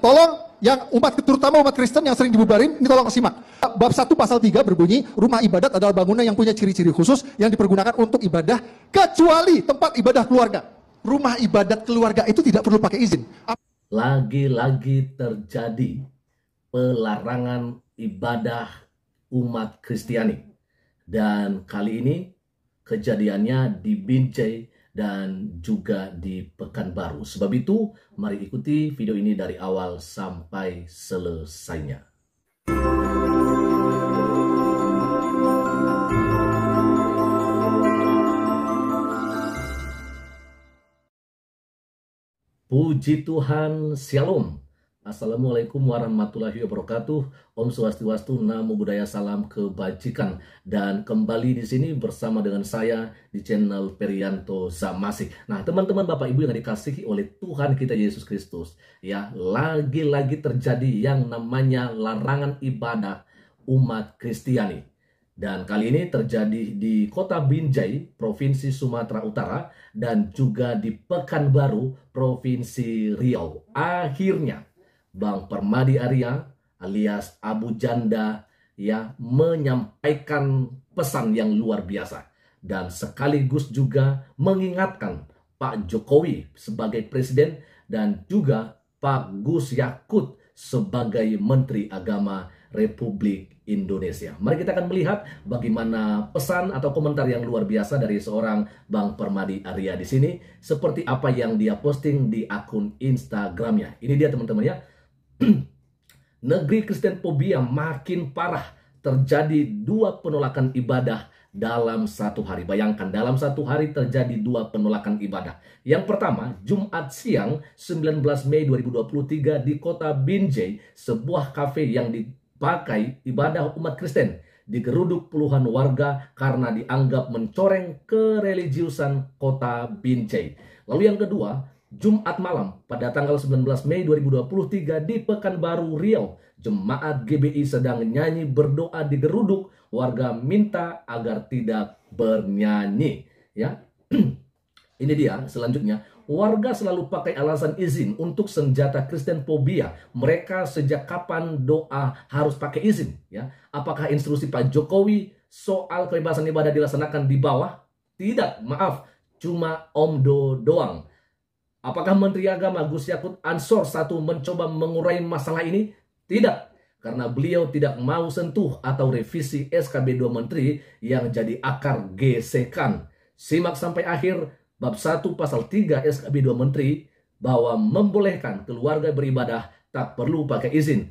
tolong yang umat terutama umat Kristen yang sering dibubarin, ini tolong simak. Bab 1 pasal 3 berbunyi, rumah ibadat adalah bangunan yang punya ciri-ciri khusus yang dipergunakan untuk ibadah kecuali tempat ibadah keluarga. Rumah ibadat keluarga itu tidak perlu pakai izin. Lagi-lagi terjadi pelarangan ibadah umat Kristiani. Dan kali ini kejadiannya di Binjai, dan juga di Pekanbaru. Sebab itu, mari ikuti video ini dari awal sampai selesainya. Puji Tuhan, Shalom. Assalamualaikum warahmatullahi wabarakatuh. Om Swastiwastu, Namo Buddhaya, Salam Kebajikan. Dan kembali di sini bersama dengan saya di channel Perianto Zamasik. Nah, teman-teman Bapak Ibu yang dikasihi oleh Tuhan kita Yesus Kristus, ya, lagi-lagi terjadi yang namanya larangan ibadah umat Kristiani. Dan kali ini terjadi di Kota Binjai, Provinsi Sumatera Utara, dan juga di Pekanbaru, Provinsi Riau. Akhirnya, Bang Permadi Arya alias Abu Janda ya menyampaikan pesan yang luar biasa dan sekaligus juga mengingatkan Pak Jokowi sebagai presiden dan juga Pak Gus Yakut sebagai menteri agama Republik Indonesia. Mari kita akan melihat bagaimana pesan atau komentar yang luar biasa dari seorang Bang Permadi Arya di sini seperti apa yang dia posting di akun Instagramnya. Ini dia teman-teman ya Negeri Kristen Pobia makin parah terjadi dua penolakan ibadah dalam satu hari. Bayangkan dalam satu hari terjadi dua penolakan ibadah. Yang pertama, Jumat siang 19 Mei 2023 di kota Binjai, sebuah kafe yang dipakai ibadah umat Kristen digeruduk puluhan warga karena dianggap mencoreng kereligiusan kota Binjai. Lalu yang kedua, Jumat malam pada tanggal 19 Mei 2023 di Pekanbaru Riau, jemaat GBI sedang nyanyi berdoa di geruduk, warga minta agar tidak bernyanyi, ya. Ini dia selanjutnya. Warga selalu pakai alasan izin untuk senjata Kristen Pobia. Mereka sejak kapan doa harus pakai izin, ya? Apakah instruksi Pak Jokowi soal kebebasan ibadah dilaksanakan di bawah? Tidak, maaf, cuma Om doang Apakah Menteri Agama Gus Yakut Ansor satu mencoba mengurai masalah ini? Tidak, karena beliau tidak mau sentuh atau revisi SKB 2 Menteri yang jadi akar gesekan. Simak sampai akhir bab 1 pasal 3 SKB 2 Menteri bahwa membolehkan keluarga beribadah tak perlu pakai izin.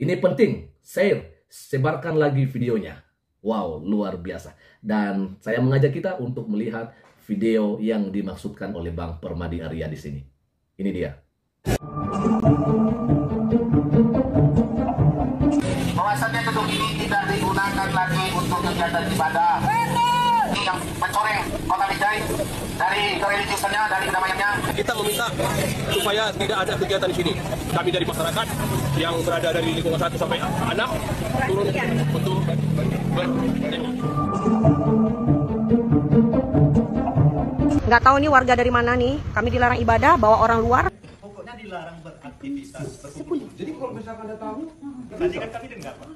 Ini penting, share, sebarkan lagi videonya. Wow, luar biasa. Dan saya mengajak kita untuk melihat video yang dimaksudkan oleh Bang Permadi Arya di sini. Ini dia. Bahwasannya gedung ini tidak digunakan lagi untuk kegiatan ibadah. Ini yang mencoreng kota Binjai dari kereligiusannya, dari kedamaiannya. Kita meminta supaya tidak ada kegiatan di sini. Kami dari masyarakat yang berada dari lingkungan satu sampai anak, turun untuk ber Nggak tahu nih warga dari mana nih. Kami dilarang ibadah, bawa orang luar. Pokoknya dilarang beraktivitas. Berkumpul. Jadi kalau misalkan ada tahu tadi kan kami dengar, Pak.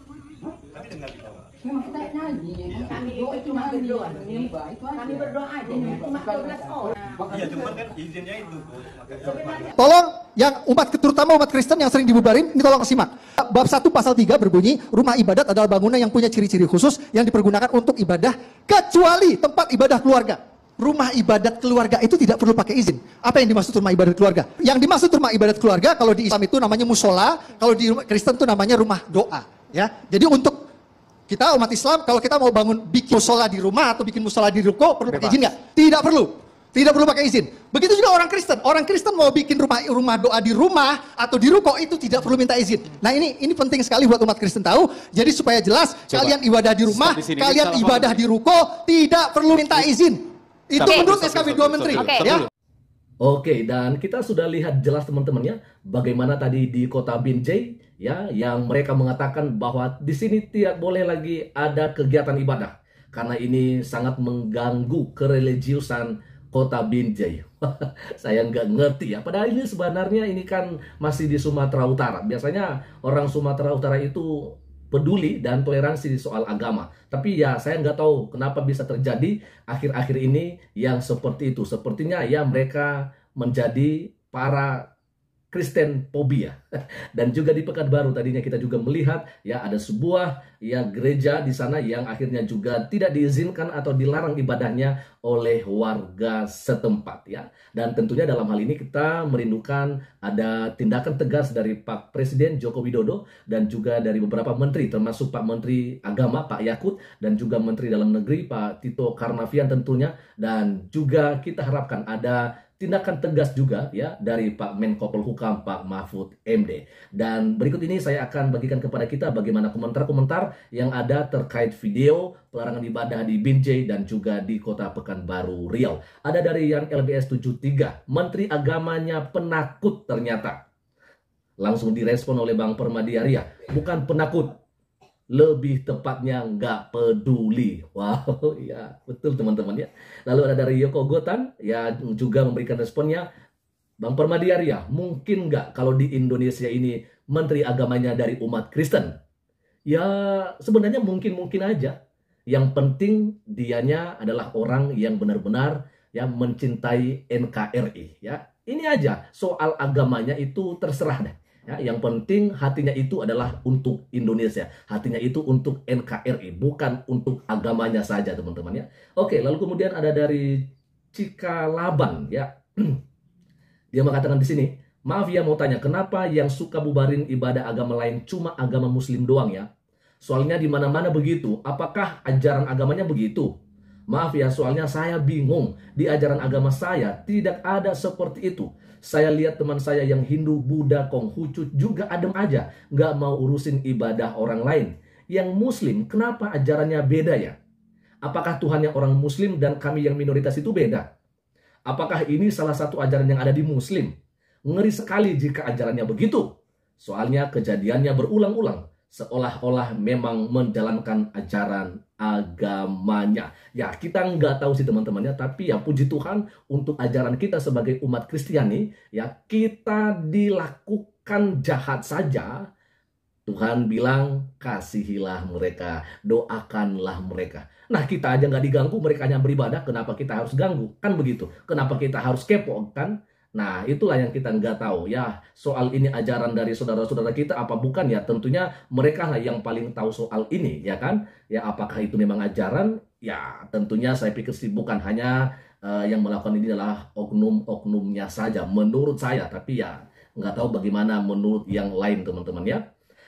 Kami dengar di bawah. Memang kita nyanyi, iya. kami doa cuma Kami berdoa iya, kan itu. Tolong yang umat terutama umat Kristen yang sering dibubarin, ini tolong simak. Bab 1 pasal 3 berbunyi, rumah ibadat adalah bangunan yang punya ciri-ciri khusus yang dipergunakan untuk ibadah kecuali tempat ibadah keluarga rumah ibadat keluarga itu tidak perlu pakai izin. Apa yang dimaksud rumah ibadat keluarga? Yang dimaksud rumah ibadat keluarga kalau di Islam itu namanya musola, kalau di Kristen itu namanya rumah doa. Ya, jadi untuk kita umat Islam kalau kita mau bangun bikin musola di rumah atau bikin musola di ruko perlu Bebas. pakai izin nggak? Tidak perlu. Tidak perlu pakai izin. Begitu juga orang Kristen. Orang Kristen mau bikin rumah rumah doa di rumah atau di ruko itu tidak perlu minta izin. Nah ini ini penting sekali buat umat Kristen tahu. Jadi supaya jelas Coba. kalian ibadah di rumah, di kalian ibadah di ruko tidak perlu minta izin. Itu menurut SKB dua Menteri. Oke. Ya? Oke, dan kita sudah lihat jelas teman-teman ya, bagaimana tadi di kota Binjai ya, yang mereka mengatakan bahwa di sini tidak boleh lagi ada kegiatan ibadah karena ini sangat mengganggu kereligiusan kota Binjai. Saya nggak ngerti ya. Padahal ini sebenarnya ini kan masih di Sumatera Utara. Biasanya orang Sumatera Utara itu peduli dan toleransi di soal agama. Tapi ya saya nggak tahu kenapa bisa terjadi akhir-akhir ini yang seperti itu. Sepertinya ya mereka menjadi para Kristen Pobia Dan juga di Pekanbaru tadinya kita juga melihat ya ada sebuah ya gereja di sana yang akhirnya juga tidak diizinkan atau dilarang ibadahnya oleh warga setempat ya. Dan tentunya dalam hal ini kita merindukan ada tindakan tegas dari Pak Presiden Joko Widodo dan juga dari beberapa menteri termasuk Pak Menteri Agama Pak Yakut dan juga Menteri Dalam Negeri Pak Tito Karnavian tentunya dan juga kita harapkan ada tindakan tegas juga ya dari Pak Menko Polhukam Pak Mahfud MD. Dan berikut ini saya akan bagikan kepada kita bagaimana komentar-komentar yang ada terkait video pelarangan ibadah di Binjai dan juga di Kota Pekanbaru Riau. Ada dari yang LBS 73, Menteri Agamanya penakut ternyata. Langsung direspon oleh Bang Permadi Arya, bukan penakut, lebih tepatnya nggak peduli. Wow, ya betul teman-teman ya. Lalu ada dari Yoko Gotan, ya juga memberikan responnya, Bang Permadiar ya mungkin nggak kalau di Indonesia ini Menteri Agamanya dari umat Kristen? Ya sebenarnya mungkin-mungkin aja. Yang penting dianya adalah orang yang benar-benar ya mencintai NKRI ya. Ini aja soal agamanya itu terserah deh Ya, yang penting hatinya itu adalah untuk Indonesia, hatinya itu untuk NKRI, bukan untuk agamanya saja teman-teman ya. Oke, lalu kemudian ada dari Cikalaban ya. Dia mengatakan di sini, maaf ya mau tanya, kenapa yang suka bubarin ibadah agama lain cuma agama Muslim doang ya? Soalnya di mana-mana begitu. Apakah ajaran agamanya begitu? Maaf ya, soalnya saya bingung. Di ajaran agama saya tidak ada seperti itu. Saya lihat teman saya yang Hindu, Buddha, Konghucu juga adem aja. Nggak mau urusin ibadah orang lain. Yang Muslim, kenapa ajarannya beda ya? Apakah Tuhan yang orang Muslim dan kami yang minoritas itu beda? Apakah ini salah satu ajaran yang ada di Muslim? Ngeri sekali jika ajarannya begitu. Soalnya kejadiannya berulang-ulang seolah-olah memang menjalankan ajaran agamanya. Ya, kita nggak tahu sih teman-temannya, tapi ya puji Tuhan untuk ajaran kita sebagai umat Kristiani, ya kita dilakukan jahat saja, Tuhan bilang, kasihilah mereka, doakanlah mereka. Nah kita aja nggak diganggu, mereka yang beribadah, kenapa kita harus ganggu? Kan begitu. Kenapa kita harus kepo, kan? Nah, itulah yang kita nggak tahu ya. Soal ini ajaran dari saudara-saudara kita apa bukan ya? Tentunya mereka lah yang paling tahu soal ini, ya kan? Ya, apakah itu memang ajaran? Ya, tentunya saya pikir sih bukan hanya uh, yang melakukan ini adalah oknum-oknumnya saja, menurut saya. Tapi ya, nggak tahu bagaimana menurut yang lain, teman-teman ya.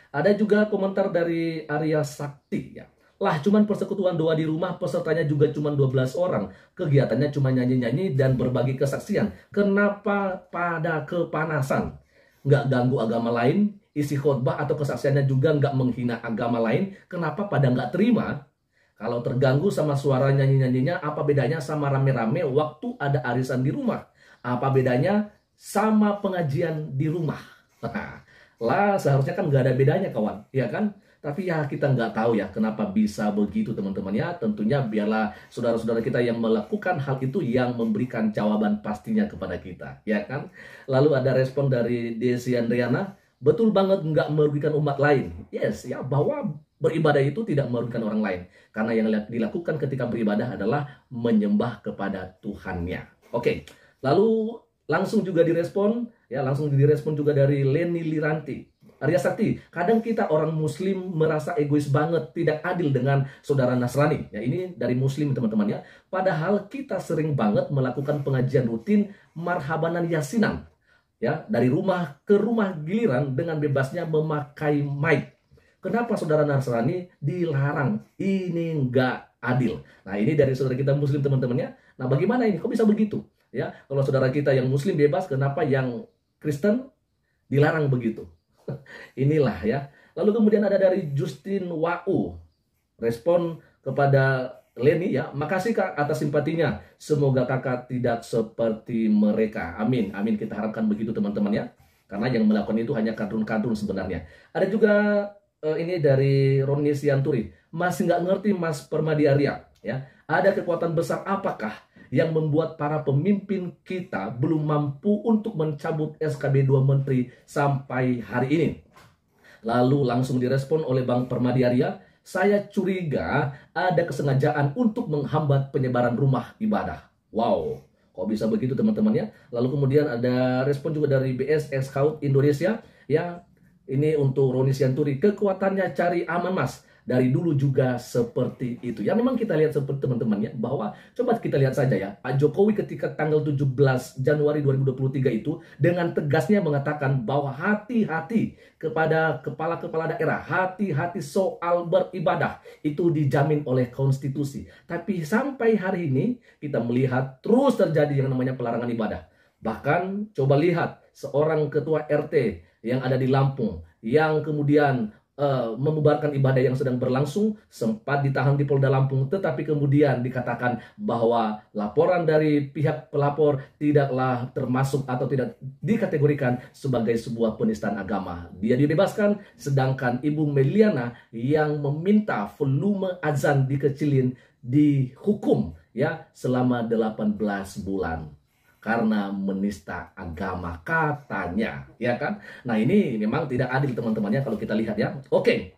Ada juga komentar dari Arya Sakti ya. Lah cuman persekutuan doa di rumah pesertanya juga cuma 12 orang. Kegiatannya cuma nyanyi-nyanyi dan berbagi kesaksian. Kenapa pada kepanasan? Nggak ganggu agama lain? Isi khotbah atau kesaksiannya juga nggak menghina agama lain? Kenapa pada nggak terima? Kalau terganggu sama suara nyanyi-nyanyinya, apa bedanya sama rame-rame waktu ada arisan di rumah? Apa bedanya sama pengajian di rumah? lah seharusnya kan nggak ada bedanya kawan, ya kan? Tapi ya kita nggak tahu ya kenapa bisa begitu teman-teman ya. Tentunya biarlah saudara-saudara kita yang melakukan hal itu yang memberikan jawaban pastinya kepada kita. Ya kan? Lalu ada respon dari Desi Andriana. Betul banget nggak merugikan umat lain. Yes, ya bahwa beribadah itu tidak merugikan orang lain. Karena yang dilakukan ketika beribadah adalah menyembah kepada Tuhannya. Oke, lalu langsung juga direspon. Ya, langsung direspon juga dari Leni Liranti. Arya Sakti, kadang kita orang muslim merasa egois banget, tidak adil dengan saudara Nasrani. Ya, ini dari muslim teman-teman ya. Padahal kita sering banget melakukan pengajian rutin marhabanan yasinan. Ya, dari rumah ke rumah giliran dengan bebasnya memakai mic. Kenapa saudara Nasrani dilarang? Ini enggak adil. Nah, ini dari saudara kita muslim teman teman ya. Nah, bagaimana ini? Kok bisa begitu? Ya, kalau saudara kita yang muslim bebas, kenapa yang Kristen dilarang begitu? Inilah ya. Lalu kemudian ada dari Justin Wau. Respon kepada Leni ya, makasih Kak atas simpatinya. Semoga Kakak tidak seperti mereka. Amin. Amin kita harapkan begitu teman-teman ya. Karena yang melakukan itu hanya kadrun-kadrun sebenarnya. Ada juga eh, ini dari Roni Sianturi. Masih nggak ngerti Mas Permadi Arya ya. Ada kekuatan besar apakah yang membuat para pemimpin kita belum mampu untuk mencabut SKB 2 Menteri sampai hari ini. Lalu langsung direspon oleh Bang Permadi Arya. saya curiga ada kesengajaan untuk menghambat penyebaran rumah ibadah. Wow, kok bisa begitu teman-teman ya? Lalu kemudian ada respon juga dari BS Scout Indonesia, ya ini untuk Roni Sianturi, kekuatannya cari aman mas dari dulu juga seperti itu. Ya memang kita lihat seperti teman-teman ya bahwa coba kita lihat saja ya Pak Jokowi ketika tanggal 17 Januari 2023 itu dengan tegasnya mengatakan bahwa hati-hati kepada kepala-kepala daerah, hati-hati soal beribadah itu dijamin oleh konstitusi. Tapi sampai hari ini kita melihat terus terjadi yang namanya pelarangan ibadah. Bahkan coba lihat seorang ketua RT yang ada di Lampung yang kemudian uh, membubarkan ibadah yang sedang berlangsung sempat ditahan di Polda Lampung tetapi kemudian dikatakan bahwa laporan dari pihak pelapor tidaklah termasuk atau tidak dikategorikan sebagai sebuah penistaan agama. Dia dibebaskan sedangkan Ibu Meliana yang meminta volume azan dikecilin dihukum ya selama 18 bulan karena menista agama katanya, ya kan? Nah, ini memang tidak adil teman-temannya kalau kita lihat ya. Oke.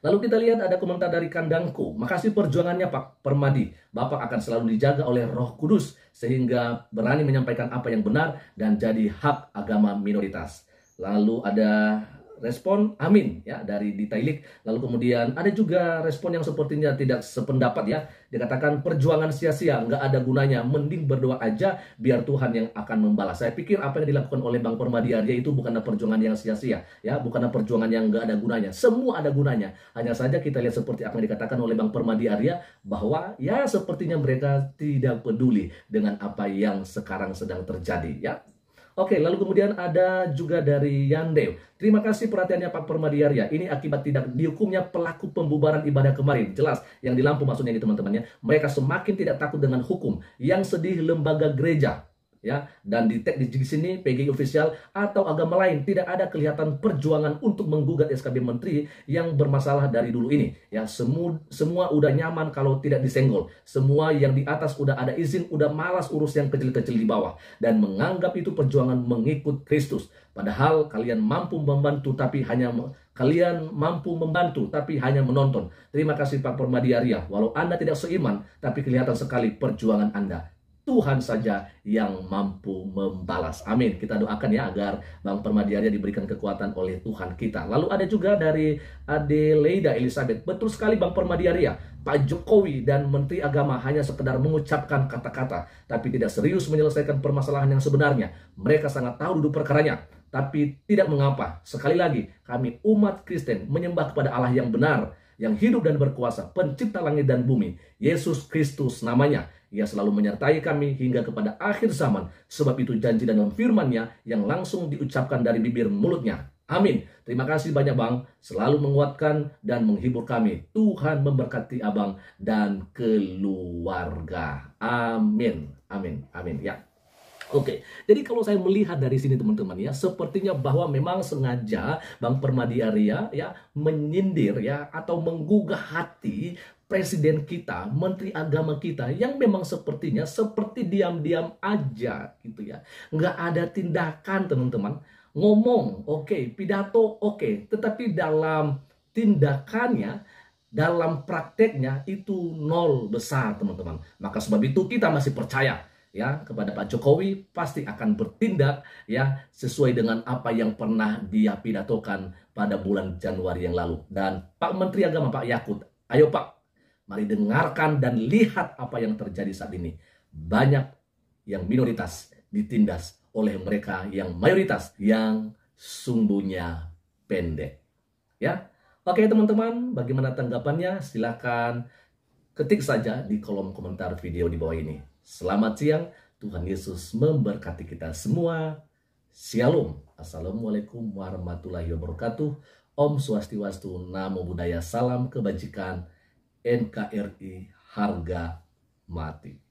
Lalu kita lihat ada komentar dari kandangku. Makasih perjuangannya Pak Permadi. Bapak akan selalu dijaga oleh Roh Kudus sehingga berani menyampaikan apa yang benar dan jadi hak agama minoritas. Lalu ada respon amin ya dari Ditailik. Lalu kemudian ada juga respon yang sepertinya tidak sependapat ya. Dikatakan perjuangan sia-sia, nggak ada gunanya, mending berdoa aja biar Tuhan yang akan membalas. Saya pikir apa yang dilakukan oleh Bang Permadi Arya itu bukanlah perjuangan yang sia-sia ya, bukanlah perjuangan yang nggak ada gunanya. Semua ada gunanya. Hanya saja kita lihat seperti apa yang dikatakan oleh Bang Permadi Arya bahwa ya sepertinya mereka tidak peduli dengan apa yang sekarang sedang terjadi ya. Oke, lalu kemudian ada juga dari Yandew. Terima kasih perhatiannya Pak Permadiarya. Ini akibat tidak dihukumnya pelaku pembubaran ibadah kemarin. Jelas, yang di lampu maksudnya ini teman-temannya. Mereka semakin tidak takut dengan hukum. Yang sedih lembaga gereja ya dan di tag di sini PGI official atau agama lain tidak ada kelihatan perjuangan untuk menggugat SKB menteri yang bermasalah dari dulu ini ya semua semua udah nyaman kalau tidak disenggol semua yang di atas udah ada izin udah malas urus yang kecil-kecil di bawah dan menganggap itu perjuangan mengikut Kristus padahal kalian mampu membantu tapi hanya Kalian mampu membantu, tapi hanya menonton. Terima kasih Pak Permadi Arya. Walau Anda tidak seiman, tapi kelihatan sekali perjuangan Anda. Tuhan saja yang mampu membalas. Amin. Kita doakan ya agar Bang Permadiarya diberikan kekuatan oleh Tuhan kita. Lalu ada juga dari Adelaida Elizabeth. Betul sekali Bang Permadiarya. Pak Jokowi dan Menteri Agama hanya sekedar mengucapkan kata-kata, tapi tidak serius menyelesaikan permasalahan yang sebenarnya. Mereka sangat tahu duduk perkaranya, tapi tidak mengapa. Sekali lagi, kami umat Kristen menyembah kepada Allah yang benar, yang hidup dan berkuasa, pencipta langit dan bumi, Yesus Kristus namanya. Ia selalu menyertai kami hingga kepada akhir zaman. Sebab itu janji dan firman-Nya yang langsung diucapkan dari bibir mulutnya. Amin. Terima kasih banyak Bang, selalu menguatkan dan menghibur kami. Tuhan memberkati Abang dan keluarga. Amin. Amin. Amin. Ya. Oke, okay. jadi kalau saya melihat dari sini teman-teman ya, sepertinya bahwa memang sengaja Bang Permadi Arya ya menyindir ya atau menggugah hati presiden kita, menteri agama kita yang memang sepertinya seperti diam-diam aja gitu ya. Nggak ada tindakan teman-teman. Ngomong, oke, okay. pidato, oke. Okay. Tetapi dalam tindakannya, dalam prakteknya itu nol besar teman-teman. Maka sebab itu kita masih percaya ya kepada Pak Jokowi pasti akan bertindak ya sesuai dengan apa yang pernah dia pidatokan pada bulan Januari yang lalu dan Pak Menteri Agama Pak Yakut ayo Pak mari dengarkan dan lihat apa yang terjadi saat ini banyak yang minoritas ditindas oleh mereka yang mayoritas yang sumbunya pendek ya oke teman-teman bagaimana tanggapannya silahkan ketik saja di kolom komentar video di bawah ini Selamat siang, Tuhan Yesus memberkati kita semua. Shalom, Assalamualaikum warahmatullahi wabarakatuh. Om Swastiwastu, Namo Buddhaya, Salam Kebajikan, NKRI Harga Mati.